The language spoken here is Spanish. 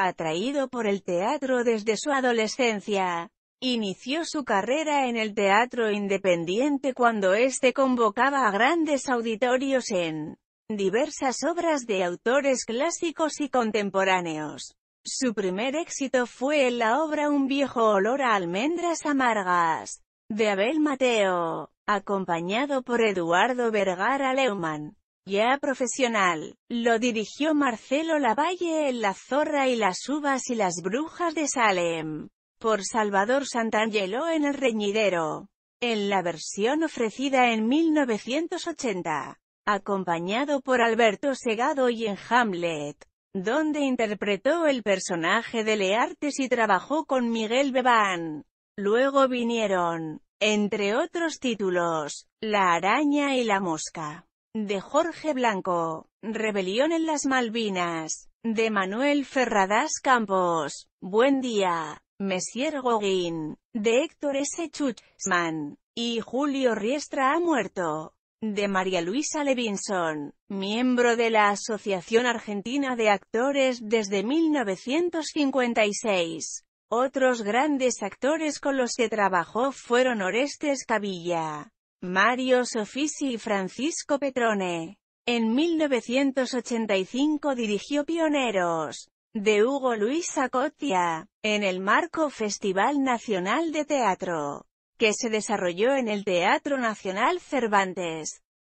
Atraído por el teatro desde su adolescencia, inició su carrera en el teatro independiente cuando éste convocaba a grandes auditorios en diversas obras de autores clásicos y contemporáneos. Su primer éxito fue en la obra Un viejo olor a almendras amargas, de Abel Mateo, acompañado por Eduardo Vergara Leumann ya profesional. Lo dirigió Marcelo Lavalle en La Zorra y las Uvas y las Brujas de Salem, por Salvador Santangelo en El Reñidero, en la versión ofrecida en 1980, acompañado por Alberto Segado y en Hamlet, donde interpretó el personaje de Leartes y trabajó con Miguel Bebán. Luego vinieron, entre otros títulos, La araña y la mosca de Jorge Blanco, Rebelión en las Malvinas, de Manuel Ferradas Campos, Buen Día, Monsieur Goguín, de Héctor S. Chuchman, y Julio Riestra ha muerto, de María Luisa Levinson, miembro de la Asociación Argentina de Actores desde 1956. Otros grandes actores con los que trabajó fueron Orestes Cavilla, Mario Sofisi y Francisco Petrone. En 1985 dirigió Pioneros, de Hugo Luis Acotia, en el marco Festival Nacional de Teatro, que se desarrolló en el Teatro Nacional Cervantes.